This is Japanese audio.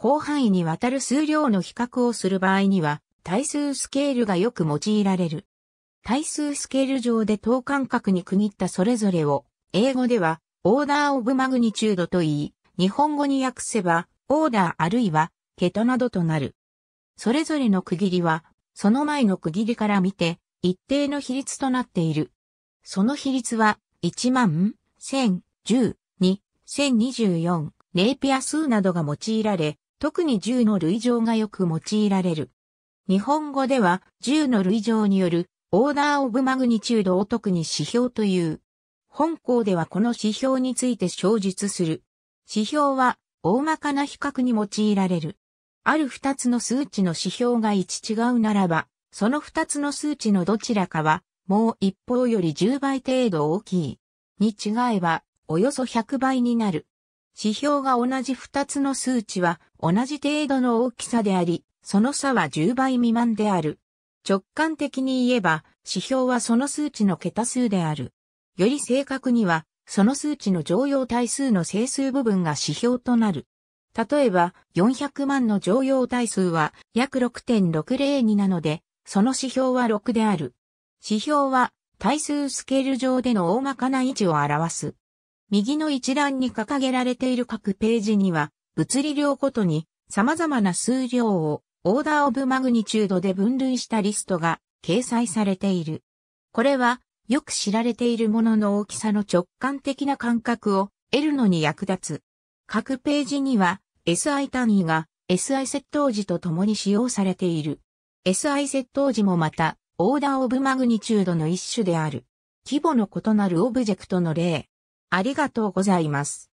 広範囲にわたる数量の比較をする場合には、対数スケールがよく用いられる。対数スケール上で等間隔に区切ったそれぞれを、英語では、オーダーオブマグニチュードと言い、日本語に訳せば、オーダーあるいは、桁などとなる。それぞれの区切りは、その前の区切りから見て、一定の比率となっている。その比率は、1万、1000、10、2、1024、レイピア数などが用いられ、特に銃の類状がよく用いられる。日本語では銃の類状によるオーダーオブマグニチュードを特に指標という。本校ではこの指標について詳述する。指標は大まかな比較に用いられる。ある二つの数値の指標が1違うならば、その二つの数値のどちらかは、もう一方より10倍程度大きい。に違えば、およそ100倍になる。指標が同じ二つの数値は、同じ程度の大きさであり、その差は10倍未満である。直感的に言えば、指標はその数値の桁数である。より正確には、その数値の常用対数の整数部分が指標となる。例えば、400万の常用対数は約6.602なので、その指標は6である。指標は、対数スケール上での大まかな位置を表す。右の一覧に掲げられている各ページには、物理量ごとに様々な数量をオーダーオブマグニチュードで分類したリストが掲載されている。これはよく知られているものの大きさの直感的な感覚を得るのに役立つ。各ページには SI 単位が SI 窃盗時と共に使用されている。SI 窃盗時もまたオーダーオブマグニチュードの一種である。規模の異なるオブジェクトの例。ありがとうございます。